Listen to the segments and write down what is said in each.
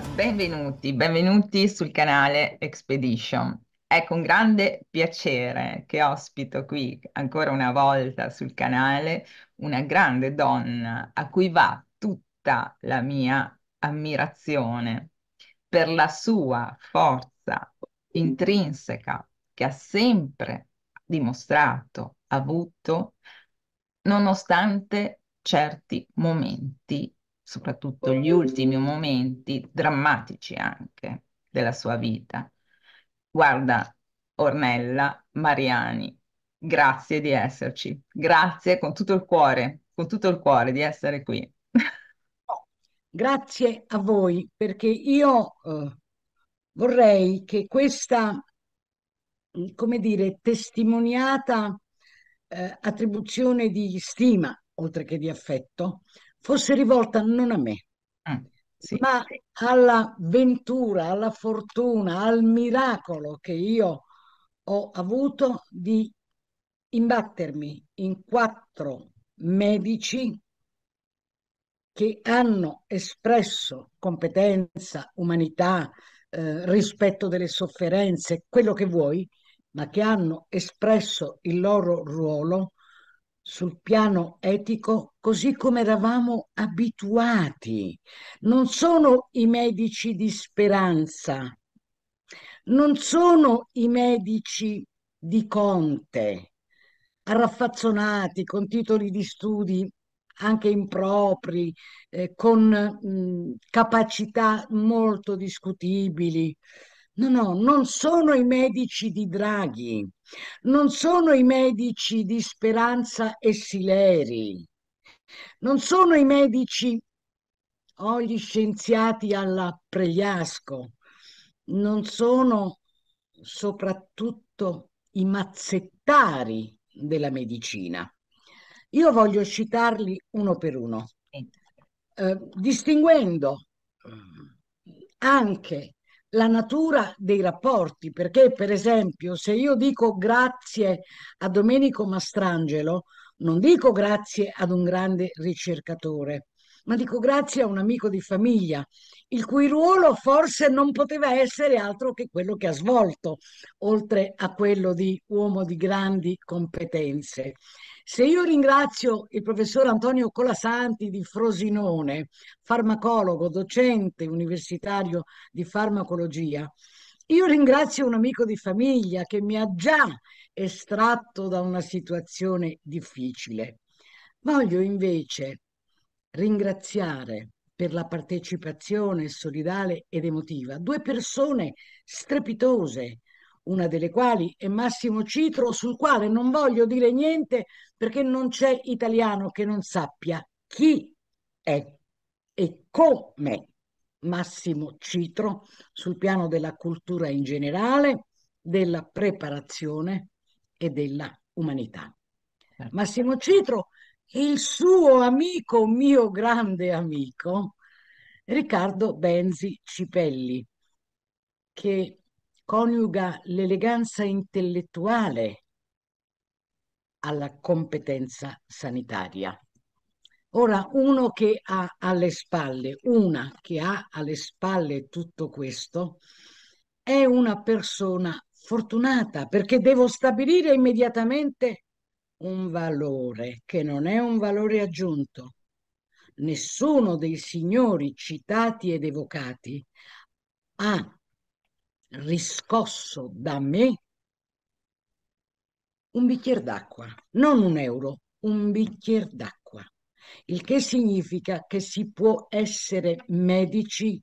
benvenuti, benvenuti sul canale Expedition. È con grande piacere che ospito qui ancora una volta sul canale una grande donna a cui va tutta la mia ammirazione per la sua forza intrinseca che ha sempre dimostrato, avuto, nonostante certi momenti soprattutto gli ultimi momenti drammatici anche della sua vita. Guarda, Ornella Mariani, grazie di esserci, grazie con tutto il cuore, con tutto il cuore di essere qui. Grazie a voi perché io eh, vorrei che questa, come dire, testimoniata eh, attribuzione di stima, oltre che di affetto, fosse rivolta non a me, ah, sì. ma alla ventura, alla fortuna, al miracolo che io ho avuto di imbattermi in quattro medici che hanno espresso competenza, umanità, eh, rispetto delle sofferenze, quello che vuoi, ma che hanno espresso il loro ruolo sul piano etico così come eravamo abituati. Non sono i medici di speranza, non sono i medici di Conte, arraffazzonati con titoli di studi anche impropri, eh, con mh, capacità molto discutibili. No, no, non sono i medici di Draghi, non sono i medici di Speranza e Sileri, non sono i medici o oh, gli scienziati alla Pregliasco, non sono soprattutto i mazzettari della medicina. Io voglio citarli uno per uno, eh, distinguendo eh, anche la natura dei rapporti, perché per esempio se io dico grazie a Domenico Mastrangelo, non dico grazie ad un grande ricercatore, ma dico grazie a un amico di famiglia, il cui ruolo forse non poteva essere altro che quello che ha svolto, oltre a quello di uomo di grandi competenze. Se io ringrazio il professor Antonio Colasanti di Frosinone, farmacologo, docente universitario di farmacologia, io ringrazio un amico di famiglia che mi ha già estratto da una situazione difficile. Voglio invece ringraziare per la partecipazione solidale ed emotiva due persone strepitose una delle quali è Massimo Citro, sul quale non voglio dire niente perché non c'è italiano che non sappia chi è e come Massimo Citro sul piano della cultura in generale, della preparazione e della umanità. Certo. Massimo Citro e il suo amico, mio grande amico, Riccardo Benzi Cipelli, che coniuga l'eleganza intellettuale alla competenza sanitaria. Ora, uno che ha alle spalle, una che ha alle spalle tutto questo, è una persona fortunata perché devo stabilire immediatamente un valore che non è un valore aggiunto. Nessuno dei signori citati ed evocati ha riscosso da me un bicchiere d'acqua, non un euro, un bicchiere d'acqua, il che significa che si può essere medici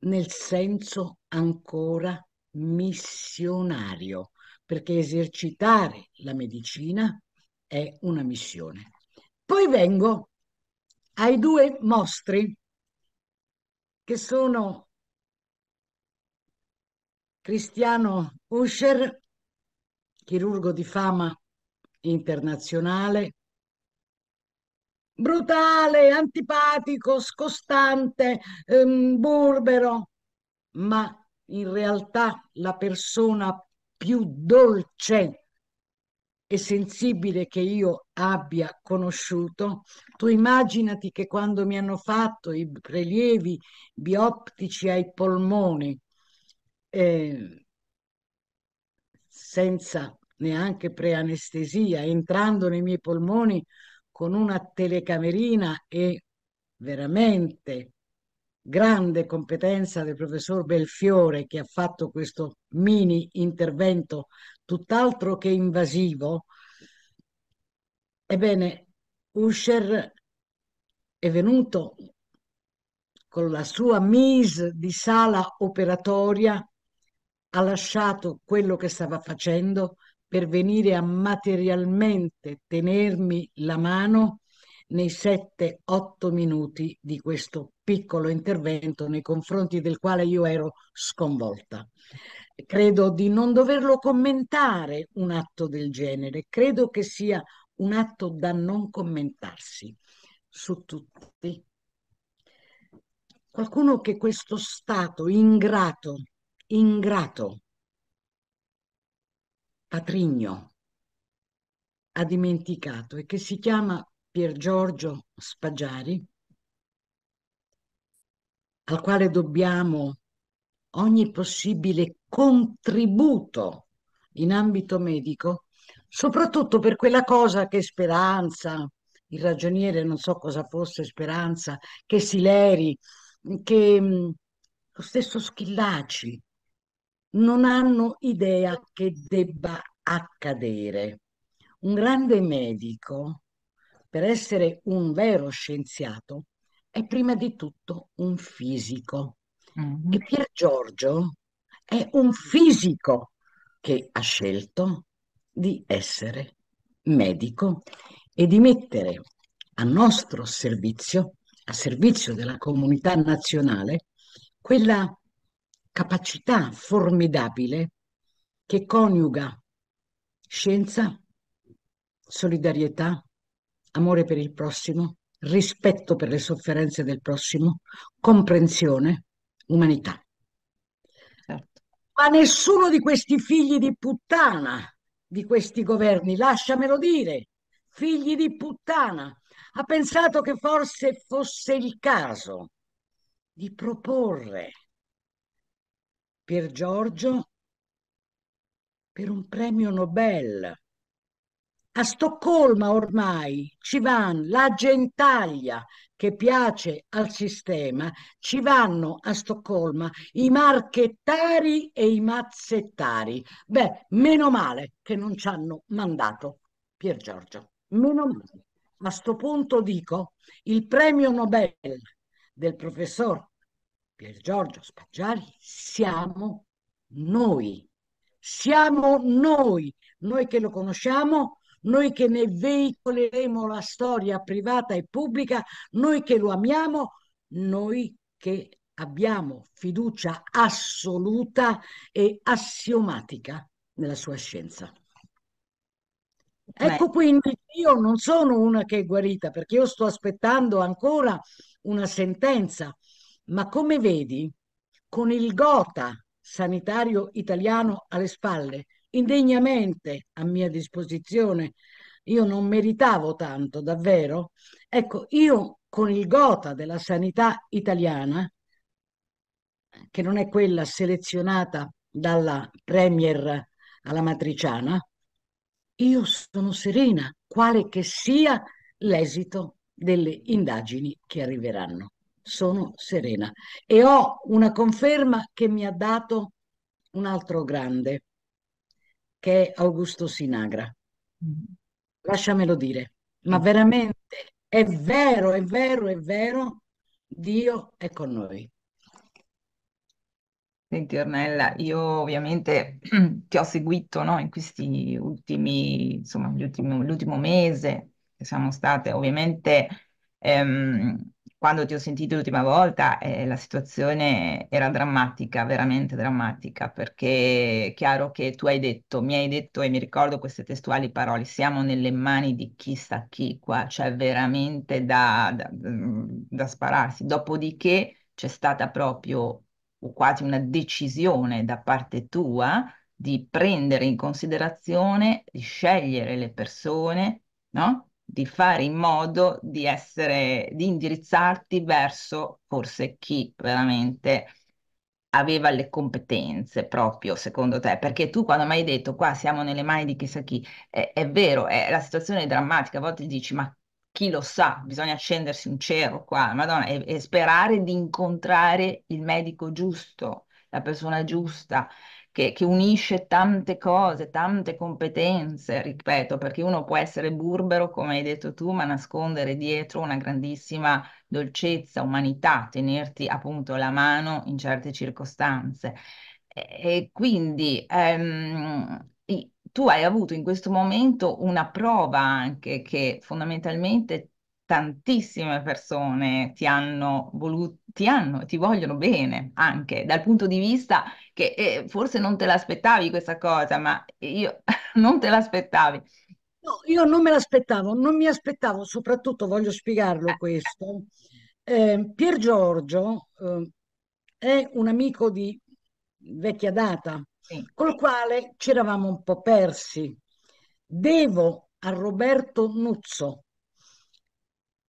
nel senso ancora missionario, perché esercitare la medicina è una missione. Poi vengo ai due mostri che sono Cristiano Usher, chirurgo di fama internazionale, brutale, antipatico, scostante, ehm, burbero, ma in realtà la persona più dolce e sensibile che io abbia conosciuto, tu immaginati che quando mi hanno fatto i prelievi bioptici ai polmoni eh, senza neanche preanestesia, entrando nei miei polmoni con una telecamerina e veramente grande competenza del professor Belfiore che ha fatto questo mini intervento tutt'altro che invasivo, ebbene Usher è venuto con la sua mise di sala operatoria ha lasciato quello che stava facendo per venire a materialmente tenermi la mano nei 7-8 minuti di questo piccolo intervento nei confronti del quale io ero sconvolta. Credo di non doverlo commentare un atto del genere, credo che sia un atto da non commentarsi su tutti. Qualcuno che questo stato ingrato ingrato, patrigno, ha dimenticato e che si chiama Pier Giorgio Spaggiari, al quale dobbiamo ogni possibile contributo in ambito medico, soprattutto per quella cosa che Speranza, il ragioniere, non so cosa fosse Speranza, che Sileri, che mm, lo stesso Schillaci non hanno idea che debba accadere. Un grande medico, per essere un vero scienziato, è prima di tutto un fisico. Mm-hmm. E Pier Giorgio è un fisico che ha scelto di essere medico e di mettere a nostro servizio, a servizio della comunità nazionale, quella capacità formidabile che coniuga scienza, solidarietà, amore per il prossimo, rispetto per le sofferenze del prossimo, comprensione, umanità. Certo. Ma nessuno di questi figli di puttana, di questi governi, lasciamelo dire, figli di puttana, ha pensato che forse fosse il caso di proporre Pier Giorgio per un premio Nobel. A Stoccolma ormai ci vanno la gentaglia che piace al sistema, ci vanno a Stoccolma i marchettari e i mazzettari. Beh, meno male che non ci hanno mandato Pier Giorgio. Meno male. A sto punto dico, il premio Nobel del professor Pier Giorgio Spaggiari siamo noi, siamo noi, noi che lo conosciamo, noi che ne veicoleremo la storia privata e pubblica, noi che lo amiamo, noi che abbiamo fiducia assoluta e assiomatica nella sua scienza. Ecco Beh. Ecco quindi io non sono una che è guarita perché io sto aspettando ancora una sentenza ma come vedi, con il gota sanitario italiano alle spalle, indegnamente a mia disposizione, io non meritavo tanto, davvero. Ecco, io con il gota della sanità italiana, che non è quella selezionata dalla Premier alla matriciana, io sono serena, quale che sia l'esito delle indagini che arriveranno sono serena. E ho una conferma che mi ha dato un altro grande, che è Augusto Sinagra. Lasciamelo dire, ma mm. veramente è vero, è vero, è vero, Dio è con noi. Senti Ornella, io ovviamente ti ho seguito no, in questi ultimi, insomma, l'ultimo mese che siamo state ovviamente ehm, quando ti ho sentito l'ultima volta eh, la situazione era drammatica, veramente drammatica, perché è chiaro che tu hai detto, mi hai detto e mi ricordo queste testuali parole, siamo nelle mani di chissà chi qua, cioè veramente da, da, mm, da spararsi. Dopodiché c'è stata proprio quasi una decisione da parte tua di prendere in considerazione, di scegliere le persone, no? di fare in modo di essere, di indirizzarti verso forse chi veramente aveva le competenze proprio secondo te? Perché tu quando mi hai detto qua siamo nelle mani di chissà chi, è, è vero, è, la situazione è drammatica, a volte dici ma chi lo sa, bisogna scendersi un cero qua, madonna, e, e sperare di incontrare il medico giusto, la persona giusta, che, che, unisce tante cose, tante competenze, ripeto, perché uno può essere burbero, come hai detto tu, ma nascondere dietro una grandissima dolcezza, umanità, tenerti appunto la mano in certe circostanze. E, e quindi ehm, tu hai avuto in questo momento una prova anche che fondamentalmente tantissime persone ti hanno voluto, ti hanno, ti vogliono bene anche dal punto di vista che eh, forse non te l'aspettavi questa cosa, ma io non te l'aspettavi. No, io non me l'aspettavo, non mi aspettavo, soprattutto voglio spiegarlo eh. questo. Eh, Pier Giorgio eh, è un amico di vecchia data, sì. col quale ci eravamo un po' persi. Devo a Roberto Nuzzo,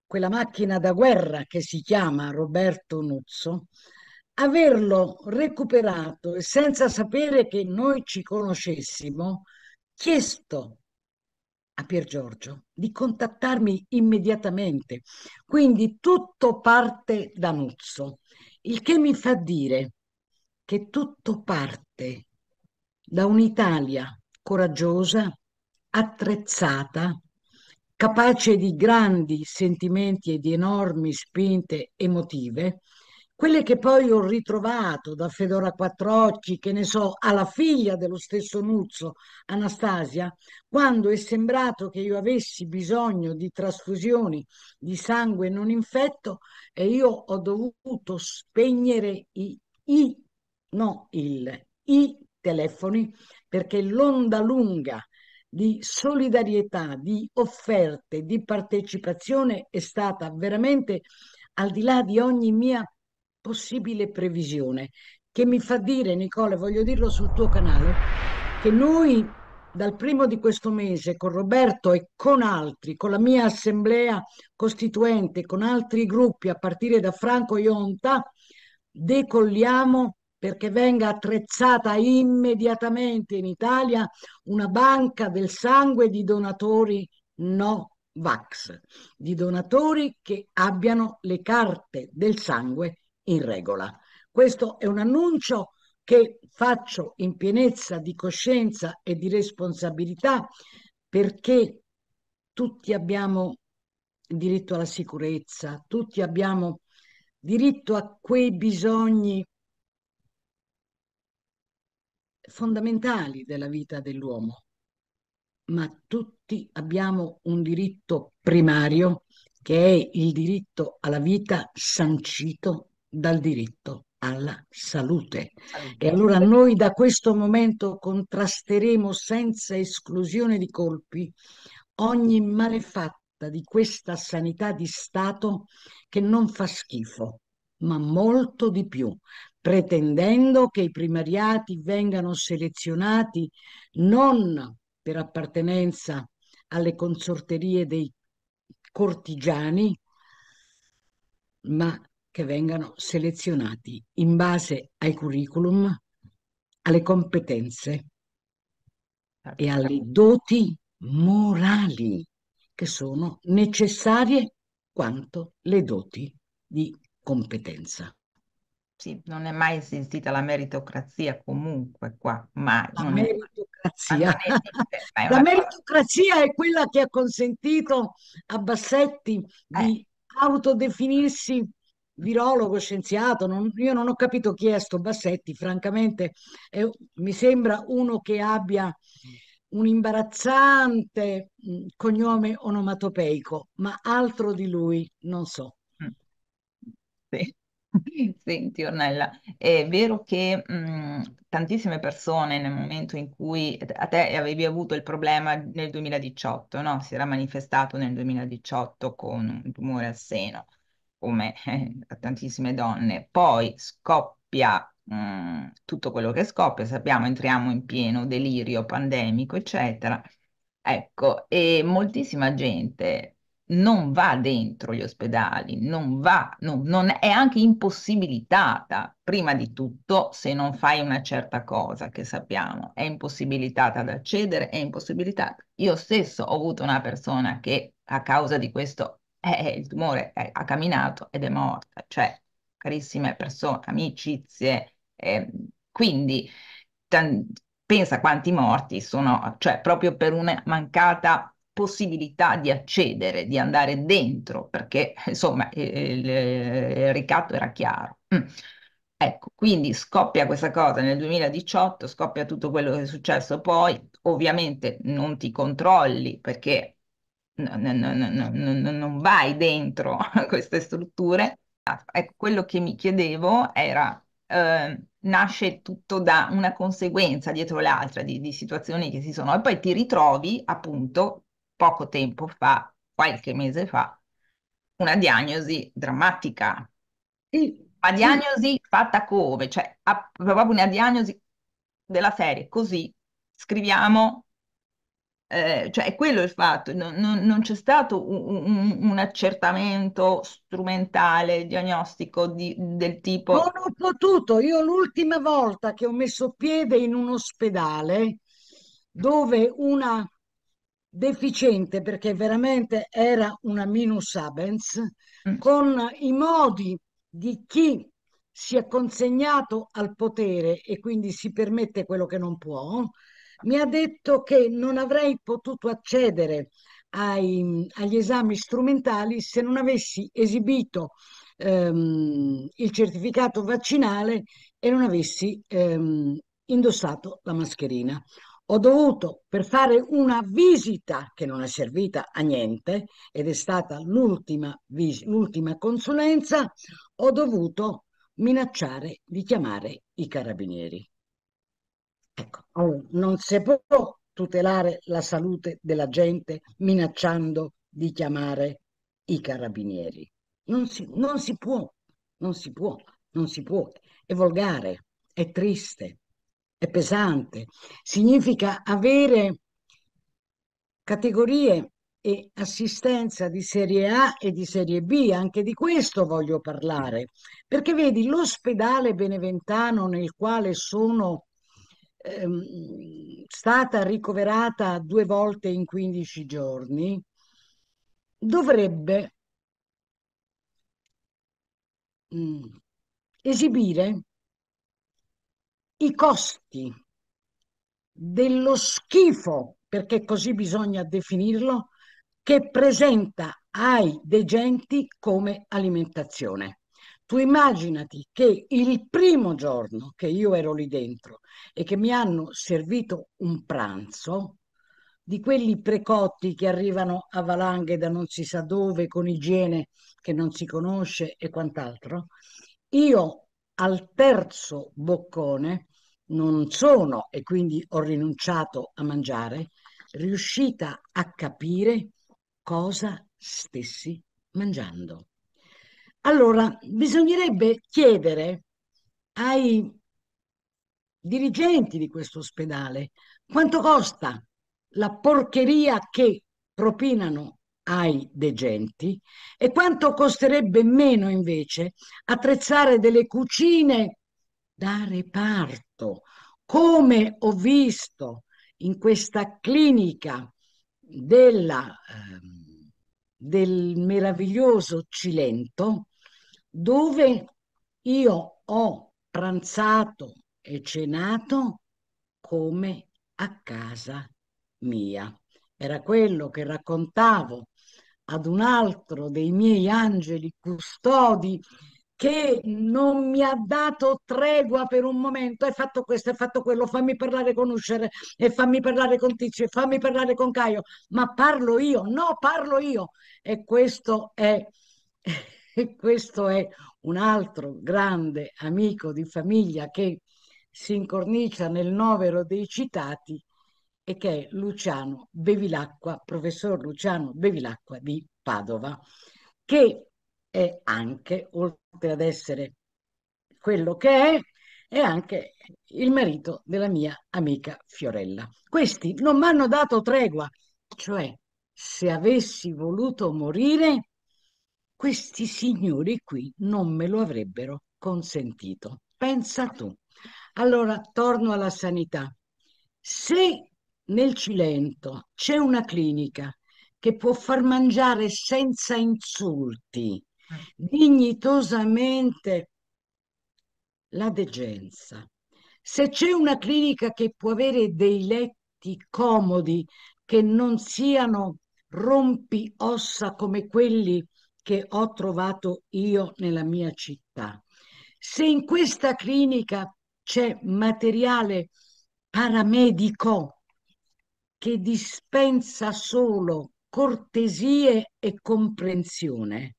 quella macchina da guerra che si chiama Roberto Nuzzo, averlo recuperato e senza sapere che noi ci conoscessimo, chiesto a Pier Giorgio di contattarmi immediatamente. Quindi tutto parte da Nuzzo, il che mi fa dire che tutto parte da un'Italia coraggiosa, attrezzata, capace di grandi sentimenti e di enormi spinte emotive, quelle che poi ho ritrovato da Fedora Quattrocci, che ne so, alla figlia dello stesso Nuzzo, Anastasia, quando è sembrato che io avessi bisogno di trasfusioni di sangue non infetto e io ho dovuto spegnere i, i no, il, i telefoni perché l'onda lunga di solidarietà, di offerte, di partecipazione è stata veramente al di là di ogni mia possibile previsione, che mi fa dire, Nicole, voglio dirlo sul tuo canale, che noi dal primo di questo mese con Roberto e con altri, con la mia assemblea costituente, con altri gruppi a partire da Franco Ionta, decolliamo perché venga attrezzata immediatamente in Italia una banca del sangue di donatori no vax, di donatori che abbiano le carte del sangue in regola. Questo è un annuncio che faccio in pienezza di coscienza e di responsabilità perché tutti abbiamo diritto alla sicurezza, tutti abbiamo diritto a quei bisogni fondamentali della vita dell'uomo, ma tutti abbiamo un diritto primario che è il diritto alla vita sancito dal diritto alla salute. E allora noi da questo momento contrasteremo senza esclusione di colpi ogni malefatta di questa sanità di Stato che non fa schifo, ma molto di più, pretendendo che i primariati vengano selezionati non per appartenenza alle consorterie dei cortigiani, ma che vengano selezionati in base ai curriculum, alle competenze e certo. alle doti morali che sono necessarie quanto le doti di competenza sì, non è mai esistita la meritocrazia comunque qua, mai. La meritocrazia. È, è la meritocrazia è quella che ha consentito a Bassetti eh. di autodefinirsi virologo, scienziato, non, io non ho capito chi è sto Bassetti, francamente è, mi sembra uno che abbia un imbarazzante cognome onomatopeico, ma altro di lui non so. Mm. Sì. Senti Ornella, è vero che mh, mhmm, tantissime persone nel momento in cui a te avevi avuto il problema nel 2018, no? Si era manifestato nel 2018 con un tumore al seno, come eh, a tantissime donne. Poi scoppia mh, mhmm, tutto quello che scoppia, sappiamo, entriamo in pieno delirio pandemico, eccetera. Ecco, e moltissima gente non va dentro gli ospedali, non va, non, non è anche impossibilitata, prima di tutto, se non fai una certa cosa che sappiamo, è impossibilitata ad accedere, è impossibilitata. Io stesso ho avuto una persona che a causa di questo eh, eh il tumore eh, ha camminato ed è morta, cioè carissime persone, amicizie, eh, quindi t- pensa quanti morti sono, cioè proprio per una mancata possibilità di accedere, di andare dentro, perché insomma eh, il, eh, il ricatto era chiaro. Mm. Ecco, quindi scoppia questa cosa nel 2018, scoppia tutto quello che è successo poi, ovviamente non ti controlli perché non vai dentro queste strutture. Ecco, quello che mi chiedevo era, eh, nasce tutto da una conseguenza dietro l'altra di, di situazioni che si sono, e poi ti ritrovi appunto poco tempo fa, qualche mese fa, una diagnosi drammatica. Sì. Una diagnosi fatta come? Cioè, proprio una diagnosi della serie, così scriviamo eh, cioè è quello il fatto, non, non, non c'è stato un, un, un, accertamento strumentale, diagnostico di, del tipo... Non ho potuto, io l'ultima volta che ho messo piede in un ospedale dove una deficiente perché veramente era una minus abens, mm. con i modi di chi si è consegnato al potere e quindi si permette quello che non può, mi ha detto che non avrei potuto accedere ai, agli esami strumentali se non avessi esibito ehm, il certificato vaccinale e non avessi ehm, indossato la mascherina ho dovuto per fare una visita che non è servita a niente ed è stata l'ultima, vis- l'ultima consulenza, ho dovuto minacciare di chiamare i carabinieri. Ecco, non si può tutelare la salute della gente minacciando di chiamare i carabinieri. Non si, non si può, non si può, non si può. È volgare, è triste, è pesante, significa avere categorie e assistenza di serie A e di serie B, anche di questo voglio parlare, perché vedi l'ospedale beneventano nel quale sono ehm, stata ricoverata due volte in 15 giorni, dovrebbe mh, mm, esibire i costi dello schifo, perché così bisogna definirlo, che presenta ai degenti come alimentazione. Tu immaginati che il primo giorno che io ero lì dentro e che mi hanno servito un pranzo, di quelli precotti che arrivano a valanghe da non si sa dove, con igiene che non si conosce e quant'altro, io al terzo boccone non sono, e quindi ho rinunciato a mangiare, riuscita a capire cosa stessi mangiando. Allora, bisognerebbe chiedere ai dirigenti di questo ospedale quanto costa la porcheria che propinano ai degenti e quanto costerebbe meno invece attrezzare delle cucine dare parto. come ho visto in questa clinica della, eh, del meraviglioso Cilento, dove io ho pranzato e cenato come a casa mia. Era quello che raccontavo ad un altro dei miei angeli custodi che non mi ha dato tregua per un momento, hai fatto questo, hai fatto quello, fammi parlare con Usher e fammi parlare con Tizio e fammi parlare con Caio, ma parlo io, no, parlo io. E questo è, e questo è un altro grande amico di famiglia che si incornicia nel novero dei citati e che è Luciano Bevilacqua, professor Luciano Bevilacqua di Padova, che è anche, oltre ad essere quello che è, è anche il marito della mia amica Fiorella. Questi non mi hanno dato tregua, cioè se avessi voluto morire, questi signori qui non me lo avrebbero consentito. Pensa tu. Allora, torno alla sanità. Se nel Cilento c'è una clinica che può far mangiare senza insulti dignitosamente la degenza. Se c'è una clinica che può avere dei letti comodi che non siano rompi ossa come quelli che ho trovato io nella mia città, se in questa clinica c'è materiale paramedico che dispensa solo cortesie e comprensione,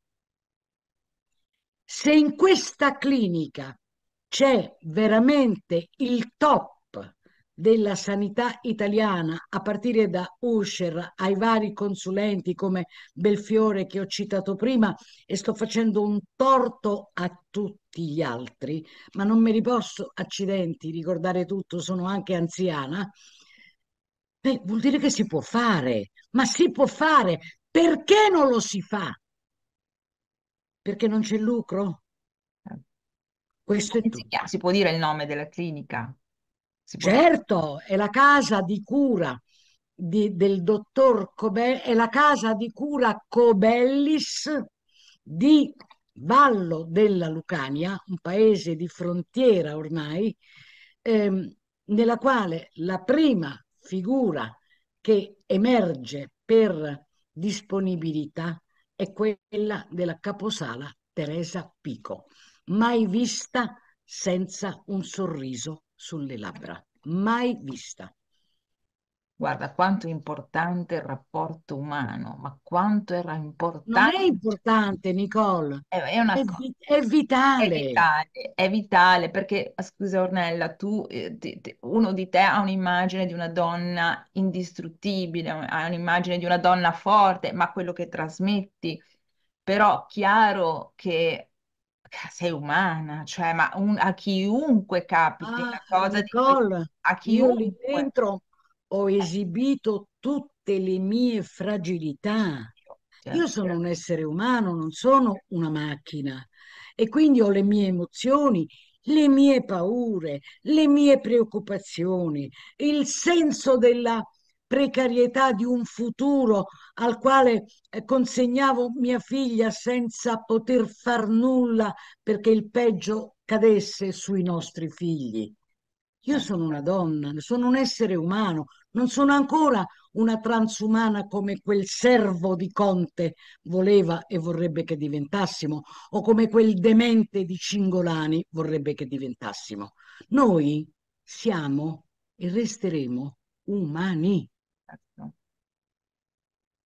se in questa clinica c'è veramente il top della sanità italiana, a partire da Usher ai vari consulenti come Belfiore che ho citato prima, e sto facendo un torto a tutti gli altri, ma non mi riposso, accidenti, ricordare tutto, sono anche anziana. Beh, vuol dire che si può fare, ma si può fare, perché non lo si fa? perché non c'è lucro. Questo è tutto. Si può dire il nome della clinica? certo, dire. è la casa di cura di, del dottor Cobellis, è la casa di cura Cobellis di Vallo della Lucania, un paese di frontiera ormai, ehm, nella quale la prima figura che emerge per disponibilità è quella della caposala Teresa Pico, mai vista senza un sorriso sulle labbra, mai vista. Guarda quanto è importante il rapporto umano, ma quanto era importante. Non è importante. Nicole, È eh, è una è, cosa. vi- è È vitale. è vitale perché, ah, scusa Ornella, tu, eh, uno di te ha un'immagine di una donna indistruttibile, ha un'immagine di una donna forte, ma quello che trasmetti, però chiaro che sei umana, cioè, ma un- a chiunque capiti Ah, una cosa di questo, Nicole, a io lì chiunque. dentro ho eh. esibito tutte le mie fragilità. Certo, certo, Io sono un certo. essere umano, non sono una macchina e quindi ho le mie emozioni, le mie paure, le mie preoccupazioni, il senso della precarietà di un futuro al quale eh, consegnavo mia figlia senza poter far nulla perché il peggio cadesse sui nostri figli. Io eh. sono una donna, sono un essere umano, non sono ancora una transumana come quel servo di Conte voleva e vorrebbe che diventassimo, o come quel demente di Cingolani vorrebbe che diventassimo. Noi siamo e resteremo umani. Certo.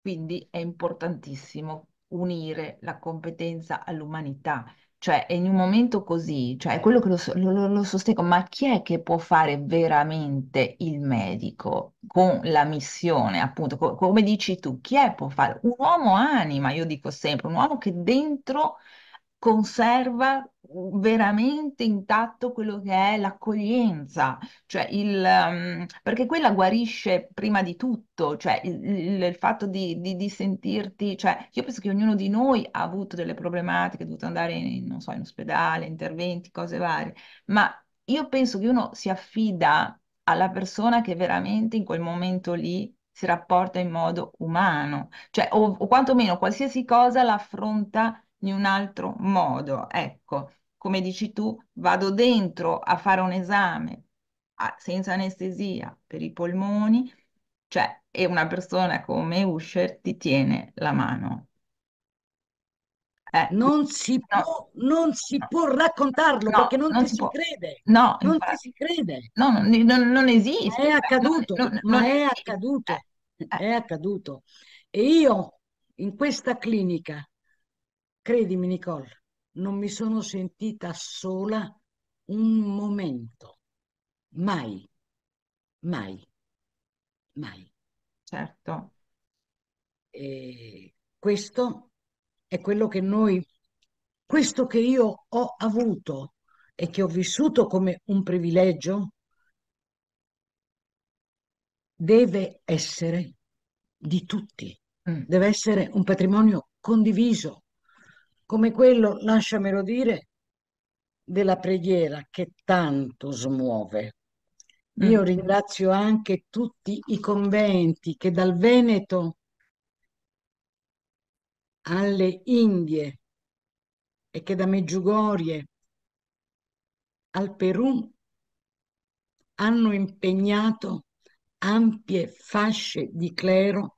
Quindi è importantissimo unire la competenza all'umanità, cioè, in un momento così, cioè, è quello che lo, lo- lo sostengo, ma chi è che può fare veramente il medico con la missione, appunto, co- come dici tu, chi è può fare? Un uomo anima, io dico sempre, un uomo che dentro conserva veramente intatto quello che è l'accoglienza, cioè il, um, perché quella guarisce prima di tutto, cioè il, il, il fatto di, di, di, sentirti, cioè io penso che ognuno di noi ha avuto delle problematiche, ha dovuto andare in, non so, in ospedale, interventi, cose varie, ma io penso che uno si affida alla persona che veramente in quel momento lì si rapporta in modo umano, cioè o, o quantomeno qualsiasi cosa l'affronta in un altro modo. Ecco, come dici tu, vado dentro a fare un esame a, senza anestesia per i polmoni, cioè, e una persona come Usher ti tiene la mano. Eh, non, si no, può, non si no, può raccontarlo no, perché non, non si, si crede. No, non infatti, si crede. Non, non, esiste. È accaduto, non, è accaduto, eh, eh. è accaduto. E io in questa clinica Credimi Nicole, non mi sono sentita sola un momento, mai, mai, mai. Certo. E questo è quello che noi, questo che io ho avuto e che ho vissuto come un privilegio, deve essere di tutti, mm. deve essere un patrimonio condiviso come quello, lasciamelo dire, della preghiera che tanto smuove. Mm. Io ringrazio anche tutti i conventi che dal Veneto alle Indie e che da Meggiugorie al Perù hanno impegnato ampie fasce di clero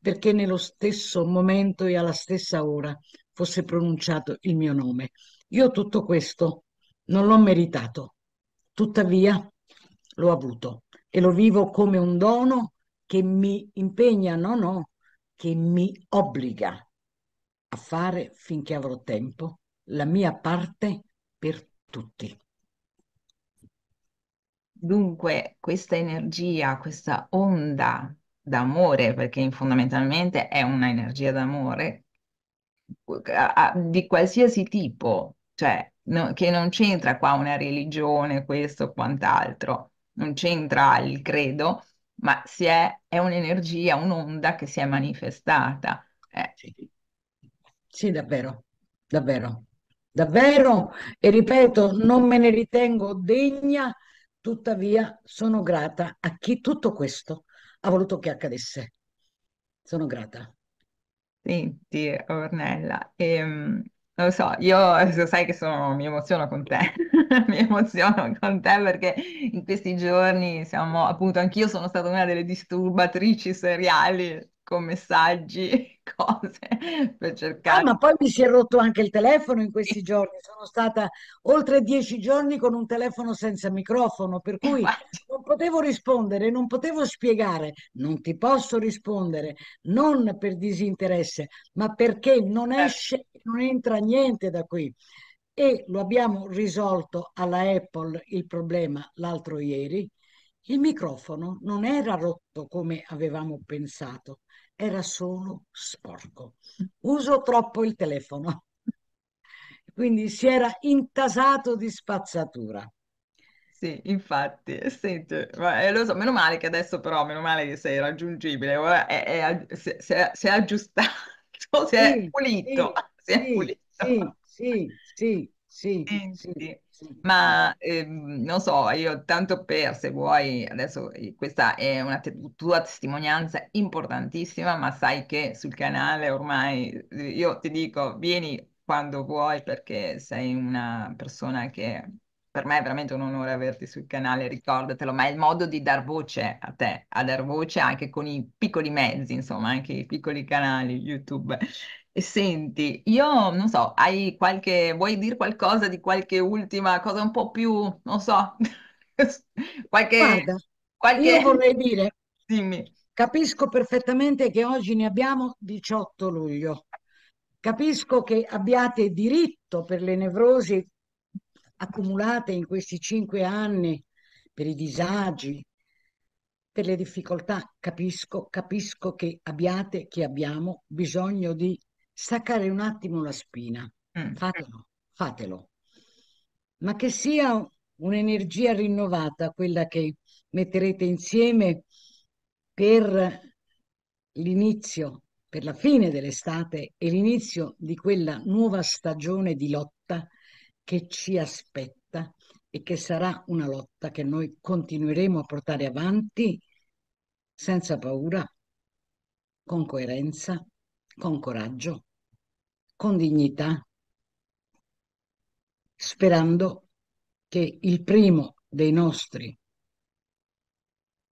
perché nello stesso momento e alla stessa ora fosse pronunciato il mio nome. Io tutto questo non l'ho meritato, tuttavia l'ho avuto e lo vivo come un dono che mi impegna, no, no, che mi obbliga a fare finché avrò tempo la mia parte per tutti. Dunque, questa energia, questa onda d'amore, perché fondamentalmente è una energia d'amore, di qualsiasi tipo, cioè no, che non c'entra qua una religione, questo o quant'altro, non c'entra il credo, ma è, è un'energia, un'onda che si è manifestata. Eh. sì, davvero, davvero, davvero, e ripeto, non me ne ritengo degna, tuttavia sono grata a chi tutto questo ha voluto che accadesse. Sono grata. Senti, Ornella, ehm, non lo so, io sai che sono, mi emoziono con te, mi emoziono con te perché in questi giorni siamo, appunto, anch'io sono stata una delle disturbatrici seriali con messaggi, cose per cercare. Ah, ma poi mi si è rotto anche il telefono in questi giorni. Sono stata oltre dieci giorni con un telefono senza microfono, per cui non potevo rispondere, non potevo spiegare. Non ti posso rispondere, non per disinteresse, ma perché non certo. esce, non entra niente da qui. E lo abbiamo risolto alla Apple il problema l'altro ieri il microfono non era rotto come avevamo pensato, era solo sporco. Uso troppo il telefono. Quindi si era intasato di spazzatura. Sì, infatti, senti, eh, lo so, meno male che adesso però, meno male che sei raggiungibile, ora è, è, si, è, si è aggiustato, si è sì, pulito, sì, si è pulito. Sì, sì, sì, sì, sì, sì, sì. ma ehm, non so, io tanto per se vuoi, adesso eh, questa è una te- tua testimonianza importantissima, ma sai che sul canale ormai eh, io ti dico vieni quando vuoi perché sei una persona che per me è veramente un onore averti sul canale, ricordatelo, ma è il modo di dar voce a te, a dar voce anche con i piccoli mezzi, insomma, anche i piccoli canali YouTube. Senti, io non so, hai qualche, vuoi dire qualcosa di qualche ultima cosa un po' più, non so, qualche, io qualche, vorrei dire, dimmi. capisco perfettamente che oggi ne abbiamo 18 luglio. Capisco che abbiate diritto per le nevrosi accumulate in questi cinque anni, per i disagi, per le difficoltà. Capisco, capisco che abbiate, che abbiamo bisogno di staccare un attimo la spina. Mm. Fatelo, fatelo. Ma che sia un'energia rinnovata quella che metterete insieme per l'inizio, per la fine dell'estate e l'inizio di quella nuova stagione di lotta che ci aspetta e che sarà una lotta che noi continueremo a portare avanti senza paura, con coerenza, con coraggio con dignità, sperando che il primo dei nostri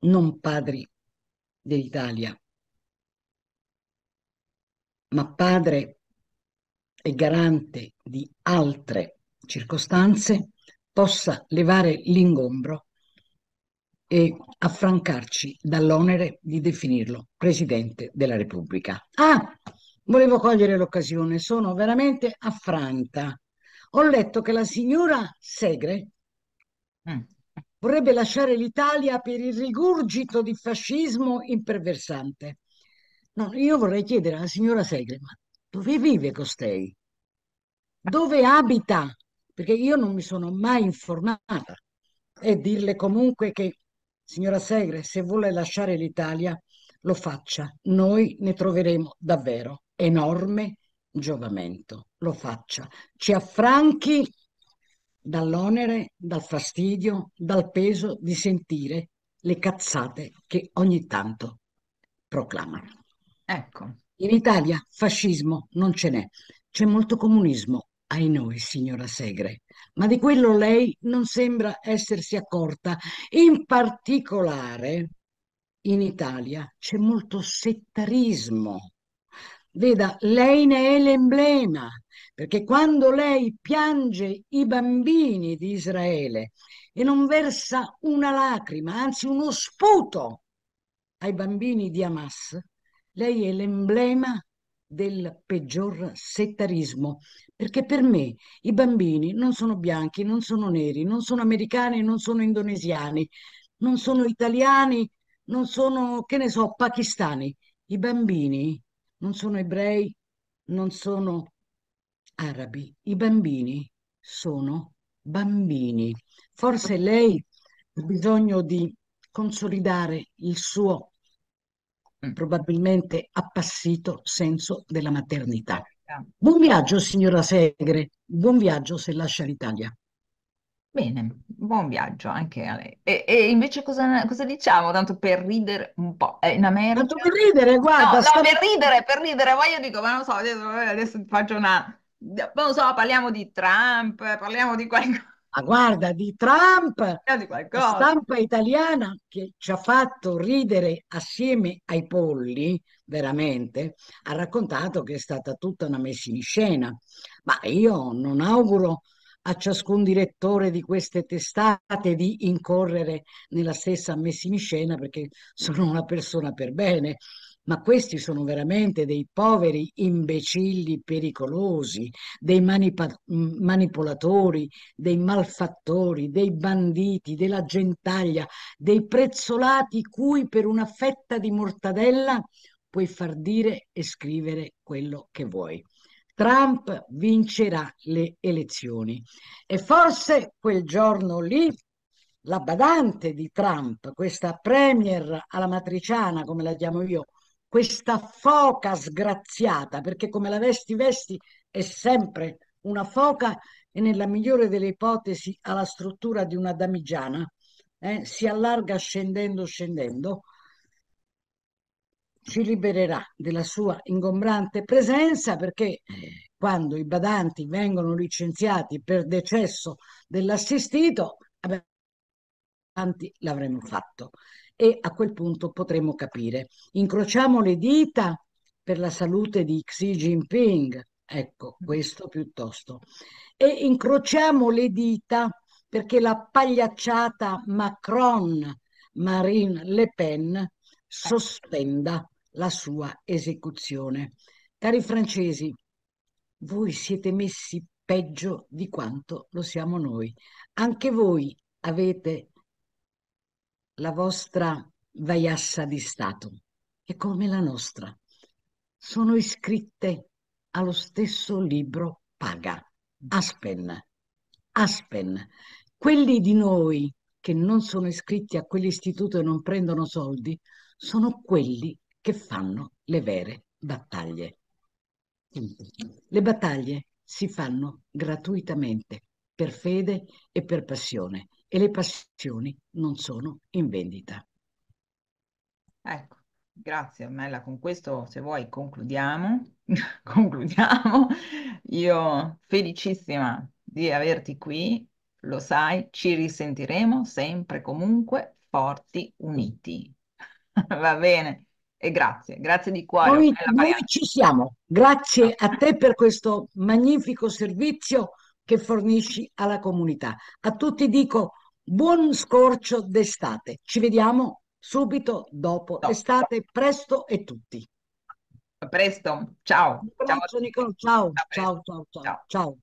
non padri dell'Italia, ma padre e garante di altre circostanze, possa levare l'ingombro e affrancarci dall'onere di definirlo Presidente della Repubblica. Ah, Volevo cogliere l'occasione, sono veramente affranta. Ho letto che la signora Segre mm. vorrebbe lasciare l'Italia per il rigurgito di fascismo imperversante. No, io vorrei chiedere alla signora Segre, ma dove vive costei? Dove abita? Perché io non mi sono mai informata. E dirle comunque che, signora Segre, se vuole lasciare l'Italia, lo faccia, noi ne troveremo davvero enorme giovamento. Lo faccia. Ci affranchi dall'onere, dal fastidio, dal peso di sentire le cazzate che ogni tanto proclamano. Ecco. In Italia fascismo non ce n'è, c'è molto comunismo, ai noi, signora Segre, ma di quello lei non sembra essersi accorta. In particolare in Italia c'è molto settarismo Veda, lei ne è l'emblema, perché quando lei piange i bambini di Israele e non versa una lacrima, anzi uno sputo ai bambini di Hamas, lei è l'emblema del peggior settarismo, perché per me i bambini non sono bianchi, non sono neri, non sono americani, non sono indonesiani, non sono italiani, non sono, che ne so, pakistani. I bambini non sono ebrei, non sono arabi. I bambini sono bambini. Forse lei ha bisogno di consolidare il suo mm. probabilmente appassito senso della maternità. Buon viaggio signora Segre, buon viaggio se lascia l'Italia. Bene, buon viaggio anche a lei. E, e invece cosa, cosa, diciamo? Tanto per ridere un po', eh, in America... Tanto per ridere, guarda... No, sta... no, per ridere, per ridere, ma io dico, ma non so, adesso, faccio una... Non so, parliamo di Trump, parliamo di qualcosa. Ma guarda, di Trump, di la stampa italiana che ci ha fatto ridere assieme ai polli, veramente, ha raccontato che è stata tutta una messa in scena. Ma io non auguro a ciascun direttore di queste testate di incorrere nella stessa messimiscena perché sono una persona per bene, ma questi sono veramente dei poveri imbecilli pericolosi, dei manipa- manipolatori, dei malfattori, dei banditi, della gentaglia, dei prezzolati cui per una fetta di mortadella puoi far dire e scrivere quello che vuoi. Trump vincerà le elezioni. E forse quel giorno lì la badante di Trump, questa premier alla matriciana, come la chiamo io, questa foca sgraziata, perché come la vesti vesti è sempre una foca e nella migliore delle ipotesi ha la struttura di una damigiana, eh, si allarga scendendo scendendo, ci libererà della sua ingombrante presenza perché eh, quando i badanti vengono licenziati per decesso dell'assistito, tanti l'avremo fatto e a quel punto potremo capire. Incrociamo le dita per la salute di Xi Jinping, ecco mm. questo piuttosto, e incrociamo le dita perché la pagliacciata Macron, Marine Le Pen, ecco. sospenda la sua esecuzione. Cari francesi, voi siete messi peggio di quanto lo siamo noi. Anche voi avete la vostra vaiassa di Stato, e come la nostra. Sono iscritte allo stesso libro Paga, Aspen. Aspen. Quelli di noi che non sono iscritti a quell'istituto e non prendono soldi sono quelli che fanno le vere battaglie. Le battaglie si fanno gratuitamente, per fede e per passione, e le passioni non sono in vendita. Ecco, grazie Ornella, con questo se vuoi concludiamo, concludiamo. Io felicissima di averti qui, lo sai, ci risentiremo sempre comunque forti uniti. Va bene e grazie, grazie di cuore. Noi, noi ci siamo, grazie a te per questo magnifico servizio che fornisci alla comunità. A tutti dico buon scorcio d'estate, ci vediamo subito dopo no. estate, presto e tutti. A presto, ciao. Ciao. Nicola, ciao, ciao, ciao, ciao. ciao. ciao.